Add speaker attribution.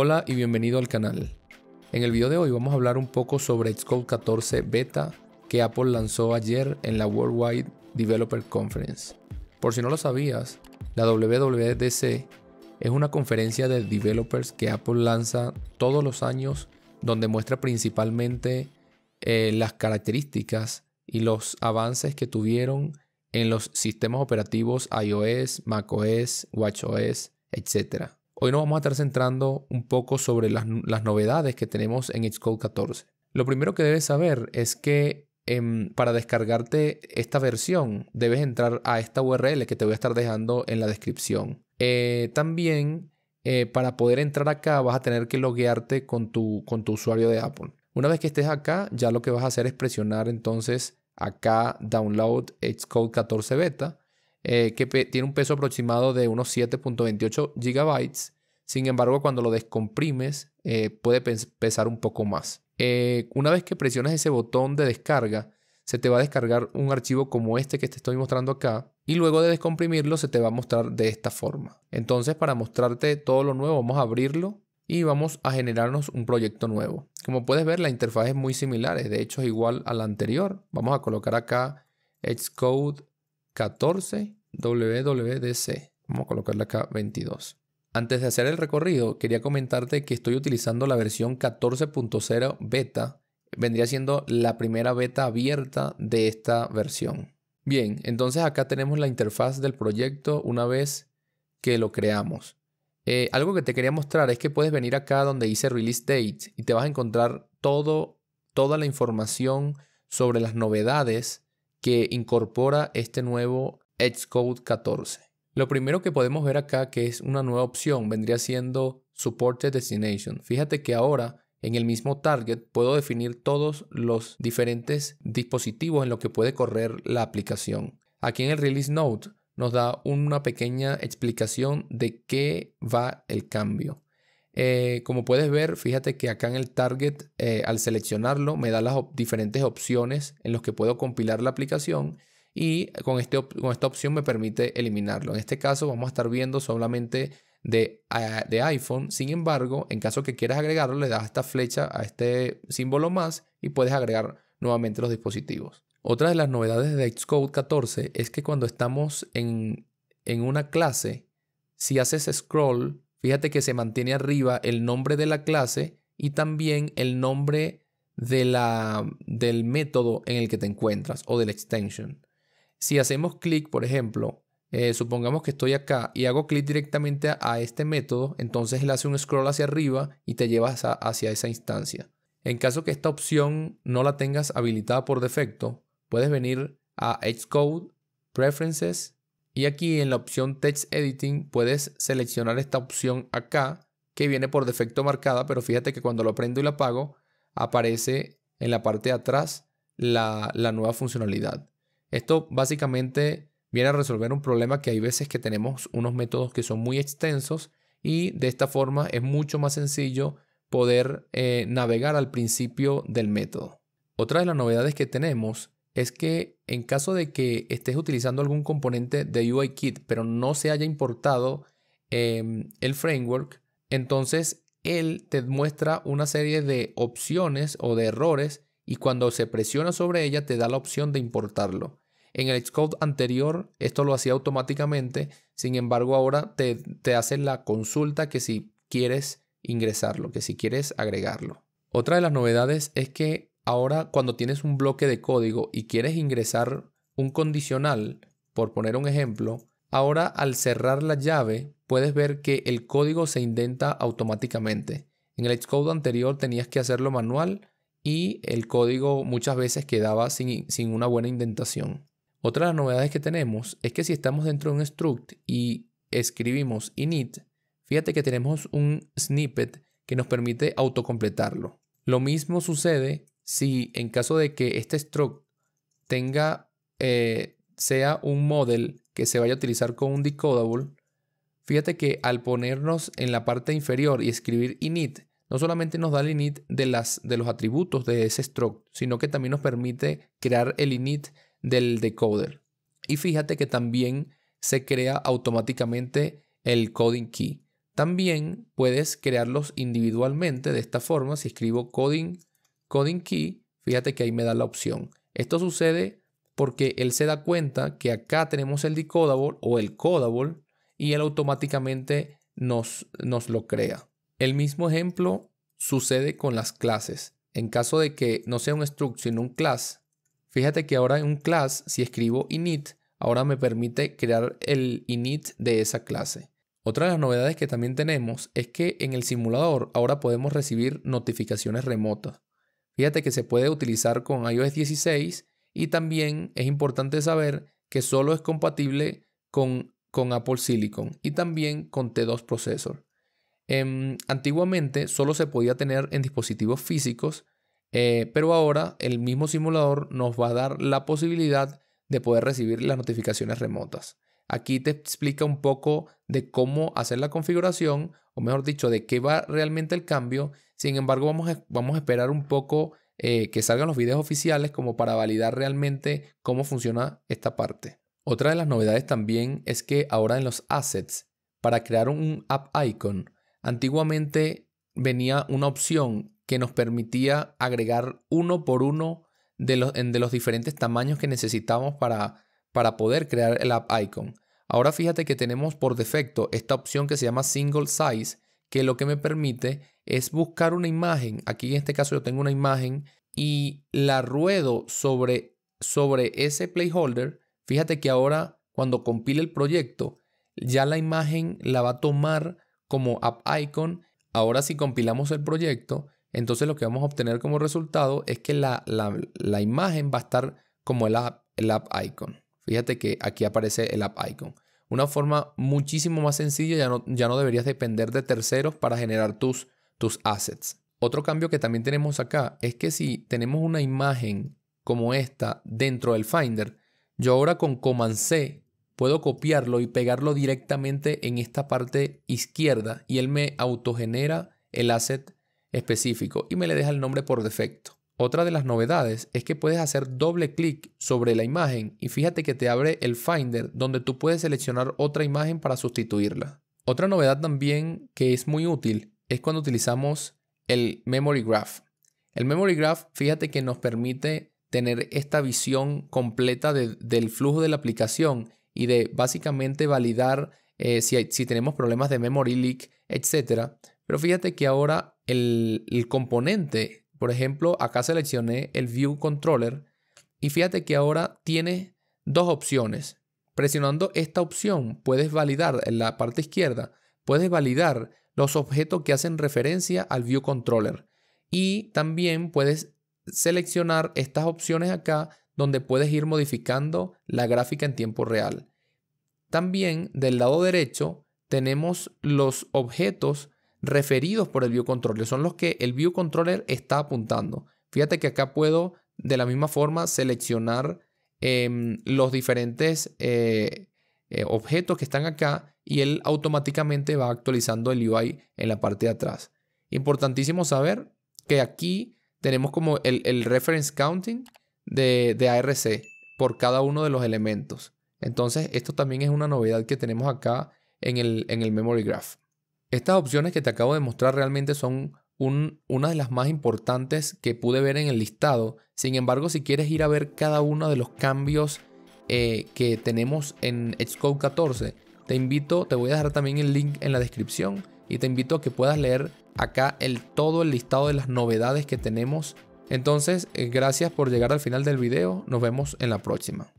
Speaker 1: Hola y bienvenido al canal. En el video de hoy vamos a hablar un poco sobre Xcode 14 Beta que Apple lanzó ayer en la Worldwide Developer Conference. Por si no lo sabías, la WWDC es una conferencia de developers que Apple lanza todos los años donde muestra principalmente eh, las características y los avances que tuvieron en los sistemas operativos iOS, macOS, watchOS, etc. Hoy nos vamos a estar centrando un poco sobre las, novedades que tenemos en Xcode 14. Lo primero que debes saber es que em, para descargarte esta versión debes entrar a esta URL que te voy a estar dejando en la descripción. Eh, también eh, para poder entrar acá vas a tener que loguearte con tu, con tu usuario de Apple. Una vez que estés acá, ya lo que vas a hacer es presionar entonces acá Download Xcode 14 Beta eh, que tiene un peso aproximado de unos 7.28 gigabytes. Sin embargo, cuando lo descomprimes, eh, puede pesar un poco más. Eh, una vez que presionas ese botón de descarga, se te va a descargar un archivo como este que te estoy mostrando acá. Y luego de descomprimirlo, se te va a mostrar de esta forma. Entonces, para mostrarte todo lo nuevo, vamos a abrirlo y vamos a generarnos un proyecto nuevo. Como puedes ver, la interfaz es muy similar. De hecho, es igual a la anterior. Vamos a colocar acá Xcode 14 WWDC. Vamos a colocarle acá 22. Antes de hacer el recorrido, quería comentarte que estoy utilizando la versión 14.0 beta. Vendría siendo la primera beta abierta de esta versión. Bien, entonces acá tenemos la interfaz del proyecto una vez que lo creamos. Eh, algo que te quería mostrar es que puedes venir acá donde dice Release Date y te vas a encontrar todo, toda la información sobre las novedades que incorpora este nuevo Code 14. Lo primero que podemos ver acá que es una nueva opción vendría siendo Supported Destination. Fíjate que ahora en el mismo target puedo definir todos los diferentes dispositivos en los que puede correr la aplicación. Aquí en el Release Note nos da una pequeña explicación de qué va el cambio. Eh, como puedes ver, fíjate que acá en el target, eh, al seleccionarlo, me da las diferentes opciones en los que puedo compilar la aplicación y este con, esta opción me permite eliminarlo. En este caso vamos a estar viendo solamente de, ah, de, iPhone. Sin embargo, en caso que quieras agregarlo, le das esta flecha a este símbolo más y puedes agregar nuevamente los dispositivos. Otra de las novedades de Xcode 14 es que cuando estamos en, una clase, si haces scroll, fíjate que se mantiene arriba el nombre de la clase y también el nombre de la, del método en el que te encuentras o del extension. Si hacemos clic, por ejemplo, eh, supongamos que estoy acá y hago clic directamente a, este método, entonces le hace un scroll hacia arriba y te llevas hacia esa instancia. En caso que esta opción no la tengas habilitada por defecto, puedes venir a Xcode, Preferences y aquí en la opción Text Editing puedes seleccionar esta opción acá que viene por defecto marcada, pero fíjate que cuando lo prendo y lo apago aparece en la parte de atrás la nueva funcionalidad. Esto básicamente viene a resolver un problema que hay veces que tenemos unos métodos que son muy extensos y de esta forma es mucho más sencillo poder eh, navegar al principio del método. Otra de las novedades que tenemos es que en caso de que estés utilizando algún componente de UIKit pero no se haya importado em, el framework, entonces él te muestra una serie de opciones o de errores y cuando se presiona sobre ella te da la opción de importarlo. En el Xcode anterior esto lo hacía automáticamente, sin embargo ahora te, hace la consulta que si quieres ingresarlo, que si quieres agregarlo. Otra de las novedades es que ahora cuando tienes un bloque de código y quieres ingresar un condicional, por poner un ejemplo, ahora al cerrar la llave puedes ver que el código se indenta automáticamente. En el Xcode anterior tenías que hacerlo manual, y el código muchas veces quedaba sin, una buena indentación. Otra de las novedades que tenemos es que si estamos dentro de un struct y escribimos init, fíjate que tenemos un snippet que nos permite autocompletarlo. Lo mismo sucede si en caso de que este struct tenga, eh, sea un model que se vaya a utilizar con un decodable, fíjate que al ponernos en la parte inferior y escribir init, no solamente nos da el init de, las, de los atributos de ese stroke, sino que también nos permite crear el init del decoder. Y fíjate que también se crea automáticamente el coding key. También puedes crearlos individualmente de esta forma. Si escribo coding, coding key, fíjate que ahí me da la opción. Esto sucede porque él se da cuenta que acá tenemos el decodable o el codable y él automáticamente nos, nos lo crea. El mismo ejemplo sucede con las clases. En caso de que no sea un struct sino un class, fíjate que ahora en un class, si escribo init, ahora me permite crear el init de esa clase. Otra de las novedades que también tenemos es que en el simulador ahora podemos recibir notificaciones remotas. Fíjate que se puede utilizar con iOS 16 y también es importante saber que solo es compatible con, con Apple Silicon y también con T2 Processor. Em, antiguamente solo se podía tener en dispositivos físicos, eh, pero ahora el mismo simulador nos va a dar la posibilidad de poder recibir las notificaciones remotas. Aquí te explica un poco de cómo hacer la configuración, o mejor dicho, de qué va realmente el cambio. Sin embargo, vamos a, esperar un poco eh, que salgan los videos oficiales como para validar realmente cómo funciona esta parte. Otra de las novedades también es que ahora en los assets, para crear un app icon, Antiguamente venía una opción que nos permitía agregar uno por uno de los, de los diferentes tamaños que necesitábamos para, para poder crear el app icon. Ahora fíjate que tenemos por defecto esta opción que se llama single size, que lo que me permite es buscar una imagen. Aquí en este caso yo tengo una imagen y la ruedo sobre, sobre ese placeholder. Fíjate que ahora cuando compile el proyecto, ya la imagen la va a tomar como app icon. Ahora si compilamos el proyecto, entonces lo que vamos a obtener como resultado es que la, imagen va a estar como el app, icon. Fíjate que aquí aparece el app icon. Una forma muchísimo más sencilla, ya no, ya no deberías depender de terceros para generar tus, tus assets. Otro cambio que también tenemos acá es que si tenemos una imagen como esta dentro del Finder, yo ahora con Command C puedo copiarlo y pegarlo directamente en esta parte izquierda y él me autogenera el asset específico y me le deja el nombre por defecto. Otra de las novedades es que puedes hacer doble clic sobre la imagen y fíjate que te abre el Finder donde tú puedes seleccionar otra imagen para sustituirla. Otra novedad también que es muy útil es cuando utilizamos el Memory Graph. El Memory Graph, fíjate que nos permite tener esta visión completa del flujo de la aplicación y de básicamente validar eh, si, si, tenemos problemas de memory leak, etc. Pero fíjate que ahora el, componente, por ejemplo, acá seleccioné el View Controller y fíjate que ahora tiene dos opciones. Presionando esta opción puedes validar en la parte izquierda, puedes validar los objetos que hacen referencia al View Controller. Y también puedes seleccionar estas opciones acá donde puedes ir modificando la gráfica en tiempo real. También del lado derecho tenemos los objetos referidos por el View Son los que el View Controller está apuntando. Fíjate que acá puedo de la misma forma seleccionar em, los diferentes eh, eh, objetos que están acá y él automáticamente va actualizando el UI en la parte de atrás. Importantísimo saber que aquí tenemos como el reference counting, de, ARC por cada uno de los elementos. Entonces, esto también es una novedad que tenemos acá en el, en el Memory Graph. Estas opciones que te acabo de mostrar realmente son una de las más importantes que pude ver en el listado. Sin embargo, si quieres ir a ver cada uno de los cambios eh, que tenemos en Xcode 14, te invito, te voy a dejar también el link en la descripción y te invito a que puedas leer acá el, todo el listado de las novedades que tenemos entonces, eh, gracias por llegar al final del video. Nos vemos en la próxima.